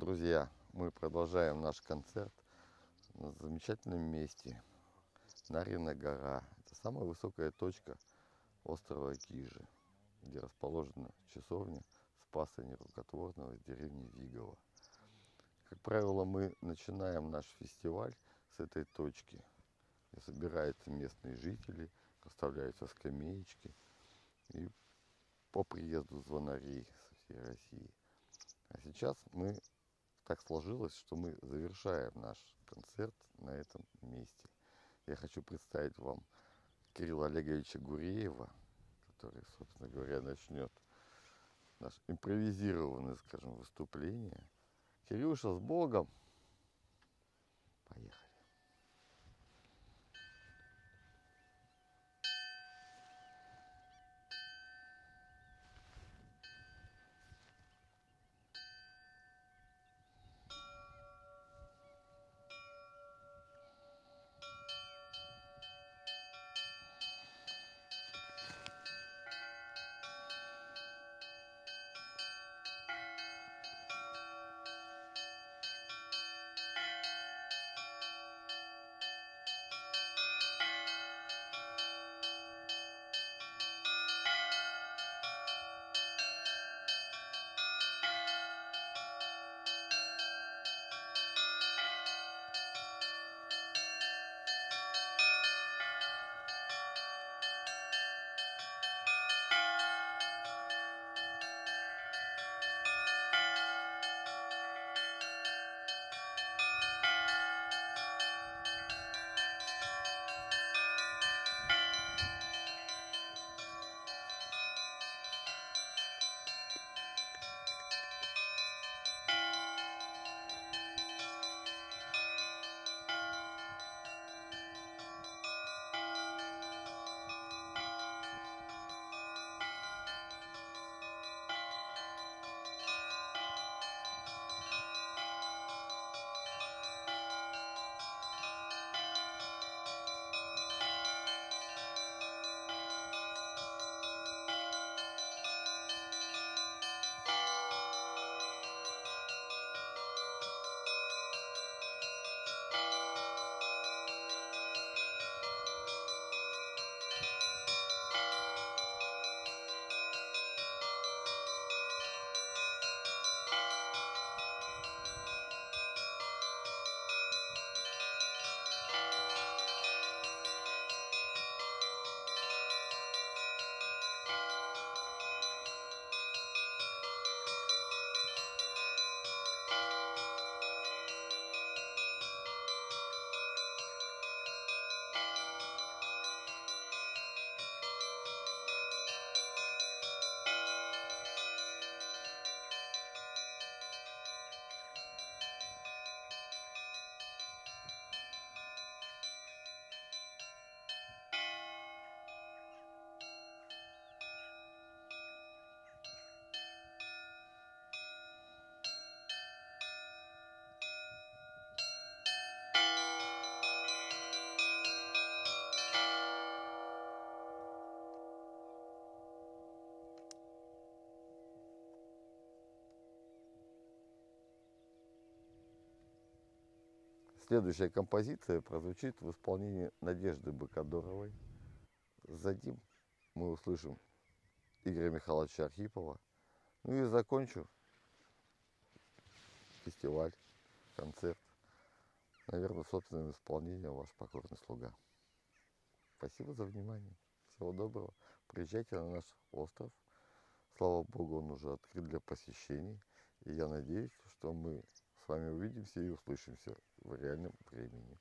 Друзья, мы продолжаем наш концерт на замечательном месте. Нарина гора. Это самая высокая точка острова Кижи, где расположена часовня Спаса Нерукотворного из деревни Вигова. Как правило, мы начинаем наш фестиваль с этой точки. И собираются местные жители, расставляются скамеечки. И по приезду звонарей со всей России. А сейчас мы так сложилось, что мы завершаем наш концерт на этом месте. Я хочу представить вам Кирилла Олеговича Гуреева, который, собственно говоря, начнет наше импровизированное, скажем, выступление. Кирюша, с Богом! Следующая композиция прозвучит в исполнении Надежды Быкадоровой. Затем мы услышим Игоря Михайловича Архипова. Ну и закончу фестиваль, концерт. Наверное, собственным исполнением ваш покорный слуга. Спасибо за внимание. Всего доброго. Приезжайте на наш остров. Слава Богу, он уже открыт для посещений. И я надеюсь, что мы с вами увидимся и услышимся в реальном времени.